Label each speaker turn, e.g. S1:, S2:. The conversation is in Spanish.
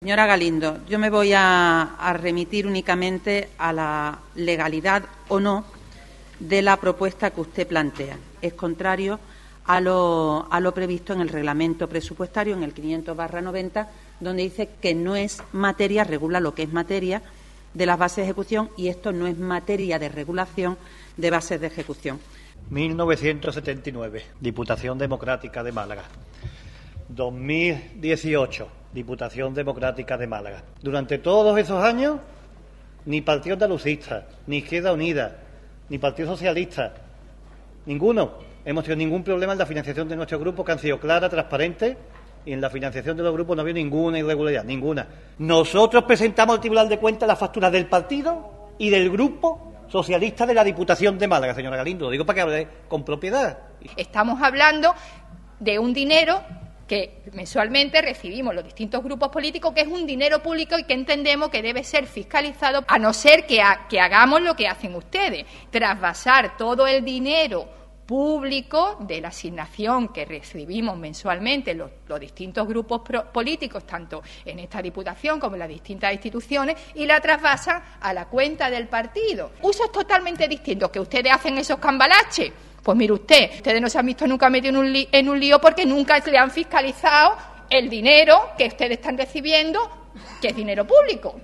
S1: Señora Galindo, yo me voy a, remitir únicamente a la legalidad o no de la propuesta que usted plantea. Es contrario a lo, a lo previsto en el reglamento presupuestario, en el 500-90, donde dice que no es materia, regula lo que es materia de las bases de ejecución y esto no es materia de regulación de bases de
S2: ejecución. 1979, Diputación Democrática de Málaga. 2018 Diputación Democrática de Málaga. Durante todos esos años, ni Partido Andalucista, ni Izquierda Unida, ni Partido Socialista, ninguno. Hemos tenido ningún problema en la financiación de nuestro grupo, que han sido clara, transparente, y en la financiación de los grupos no había ninguna irregularidad, ninguna. Nosotros presentamos al Tribunal de Cuentas las facturas del partido y del grupo socialista de la Diputación de Málaga, señora Galindo. Lo digo para que hable con propiedad.
S3: Estamos hablando de un dinero que mensualmente recibimos los distintos grupos políticos, que es un dinero público y que entendemos que debe ser fiscalizado, a no ser que, hagamos lo que hacen ustedes, trasvasar todo el dinero público de la asignación que recibimos mensualmente los, distintos grupos políticos, tanto en esta Diputación como en las distintas instituciones, y la trasvasan a la cuenta del partido. Usos totalmente distintos que ustedes hacen esos cambalaches. Pues mire usted, ustedes no se han visto nunca metidos en un, lío, en un lío porque nunca le han fiscalizado el dinero que ustedes están recibiendo, que es dinero público.